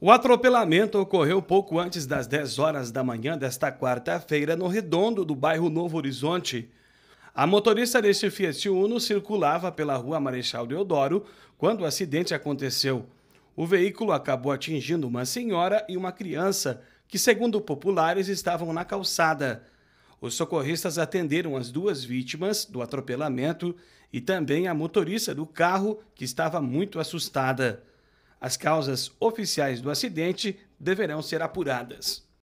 O atropelamento ocorreu pouco antes das 10 horas da manhã desta quarta-feira no redondo do bairro Novo Horizonte. A motorista deste Fiat Uno circulava pela rua Marechal Deodoro quando o acidente aconteceu. O veículo acabou atingindo uma senhora e uma criança que, segundo populares, estavam na calçada. Os socorristas atenderam as duas vítimas do atropelamento e também a motorista do carro, que estava muito assustada. As causas oficiais do acidente deverão ser apuradas.